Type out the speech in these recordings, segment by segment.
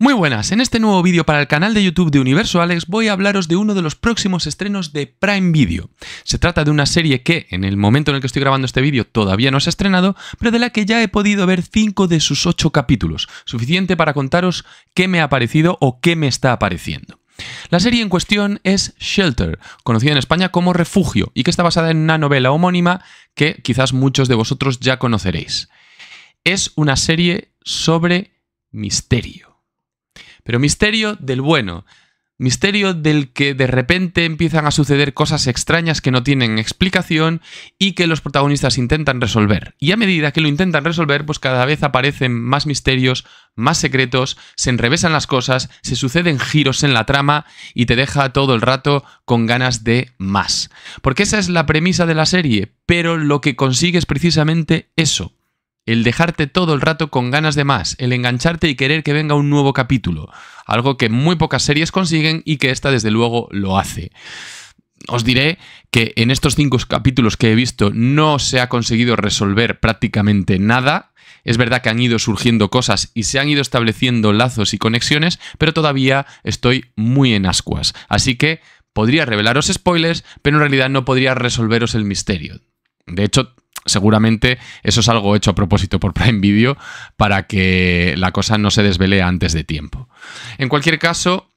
Muy buenas, en este nuevo vídeo para el canal de YouTube de Universo Alex voy a hablaros de uno de los próximos estrenos de Prime Video. Se trata de una serie que, en el momento en el que estoy grabando este vídeo, todavía no se ha estrenado, pero de la que ya he podido ver 5 de sus 8 capítulos, suficiente para contaros qué me ha parecido o qué me está apareciendo. La serie en cuestión es Shelter, conocida en España como Refugio, y que está basada en una novela homónima que quizás muchos de vosotros ya conoceréis. Es una serie sobre misterio pero misterio del bueno. Misterio del que de repente empiezan a suceder cosas extrañas que no tienen explicación y que los protagonistas intentan resolver. Y a medida que lo intentan resolver, pues cada vez aparecen más misterios, más secretos, se enrevesan las cosas, se suceden giros en la trama y te deja todo el rato con ganas de más. Porque esa es la premisa de la serie, pero lo que consigue es precisamente eso, el dejarte todo el rato con ganas de más, el engancharte y querer que venga un nuevo capítulo, algo que muy pocas series consiguen y que esta desde luego lo hace. Os diré que en estos cinco capítulos que he visto no se ha conseguido resolver prácticamente nada. Es verdad que han ido surgiendo cosas y se han ido estableciendo lazos y conexiones, pero todavía estoy muy en ascuas. Así que podría revelaros spoilers, pero en realidad no podría resolveros el misterio. De hecho, seguramente eso es algo hecho a propósito por Prime Video para que la cosa no se desvele antes de tiempo. En cualquier caso,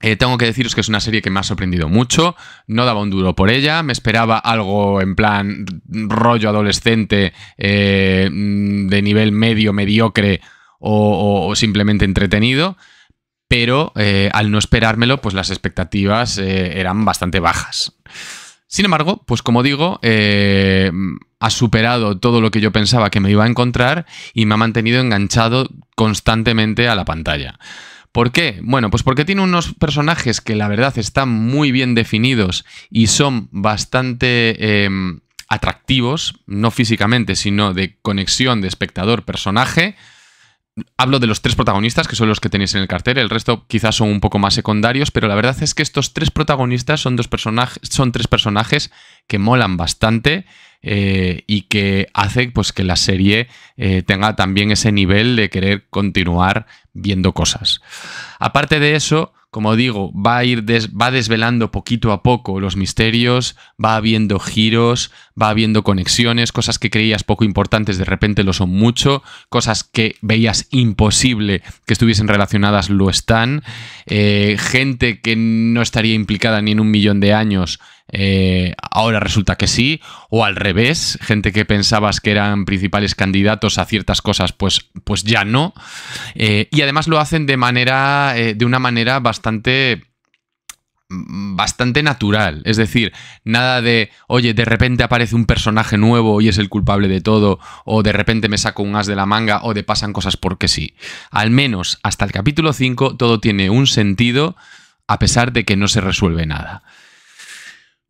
eh, tengo que deciros que es una serie que me ha sorprendido mucho, no daba un duro por ella, me esperaba algo en plan rollo adolescente eh, de nivel medio, mediocre o, simplemente entretenido, pero eh, al no esperármelo, pues las expectativas eran bastante bajas. Sin embargo, pues como digo, eh, ha superado todo lo que yo pensaba que me iba a encontrar y me ha mantenido enganchado constantemente a la pantalla. ¿Por qué? Bueno, pues porque tiene unos personajes que la verdad están muy bien definidos y son bastante em, atractivos, no físicamente, sino de conexión de espectador-personaje. Hablo de los tres protagonistas, que son los que tenéis en el cartel, el resto quizás son un poco más secundarios, pero la verdad es que estos tres protagonistas son, dos personajes, son tres personajes que molan bastante, eh, y que hace pues, que la serie eh, tenga también ese nivel de querer continuar viendo cosas. Aparte de eso, como digo, va a ir va desvelando poquito a poco los misterios, va habiendo giros, va habiendo conexiones, cosas que creías poco importantes de repente lo son mucho, cosas que veías imposible que estuviesen relacionadas lo están, eh, gente que no estaría implicada ni en un millón de años eh, ahora resulta que sí, o al revés, gente que pensabas que eran principales candidatos a ciertas cosas, pues, pues ya no. Eh, y además lo hacen de manera, eh, de una manera bastante mm, bastante natural, es decir, nada de, oye, de repente aparece un personaje nuevo y es el culpable de todo, o de repente me saco un as de la manga, o de pasan cosas porque sí. Al menos hasta el capítulo 5 todo tiene un sentido, a pesar de que no se resuelve nada.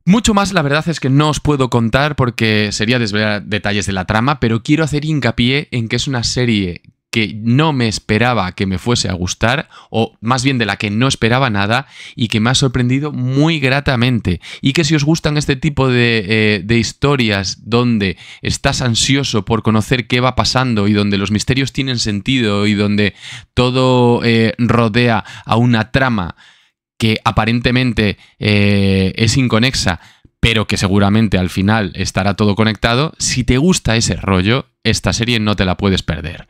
Mucho más la verdad es que no os puedo contar porque sería desvelar detalles de la trama, pero quiero hacer hincapié en que es una serie que no me esperaba que me fuese a gustar, o más bien de la que no esperaba nada, y que me ha sorprendido muy gratamente. Y que si os gustan este tipo de, eh, historias donde estás ansioso por conocer qué va pasando y donde los misterios tienen sentido y donde todo eh, rodea a una trama que aparentemente eh, es inconexa, pero que seguramente al final estará todo conectado, si te gusta ese rollo, esta serie no te la puedes perder.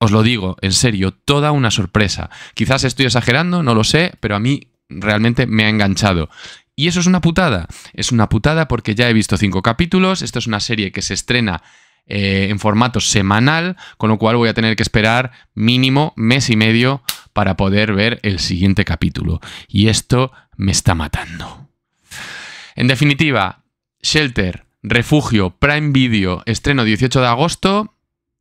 Os lo digo, en serio, toda una sorpresa. Quizás estoy exagerando, no lo sé, pero a mí realmente me ha enganchado. Y eso es una putada. Es una putada porque ya he visto cinco capítulos. Esta es una serie que se estrena eh, en formato semanal, con lo cual voy a tener que esperar mínimo mes y medio para poder ver el siguiente capítulo. Y esto me está matando. En definitiva, Shelter, Refugio, Prime Video, estreno 18 de agosto.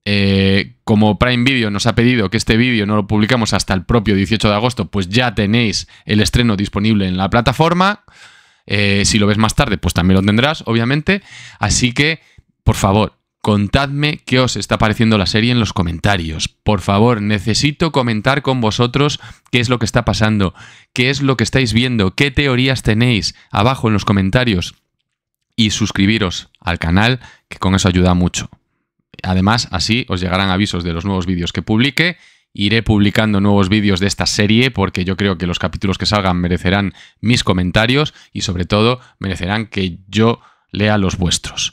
Eh, como Prime Video nos ha pedido que este vídeo no lo publicamos hasta el propio 18 de agosto, pues ya tenéis el estreno disponible en la plataforma. Eh, si lo ves más tarde, pues también lo tendrás, obviamente. Así que, por favor, Contadme qué os está pareciendo la serie en los comentarios. Por favor, necesito comentar con vosotros qué es lo que está pasando, qué es lo que estáis viendo, qué teorías tenéis abajo en los comentarios. Y suscribiros al canal, que con eso ayuda mucho. Además, así os llegarán avisos de los nuevos vídeos que publique. Iré publicando nuevos vídeos de esta serie porque yo creo que los capítulos que salgan merecerán mis comentarios y sobre todo merecerán que yo lea los vuestros.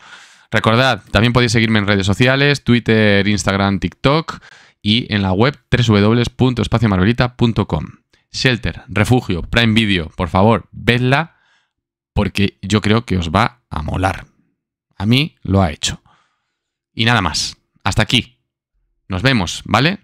Recordad, también podéis seguirme en redes sociales, Twitter, Instagram, TikTok y en la web www.espaciomarvelita.com. Shelter, Refugio, Prime Video, por favor, vedla porque yo creo que os va a molar. A mí lo ha hecho. Y nada más. Hasta aquí. Nos vemos, ¿vale?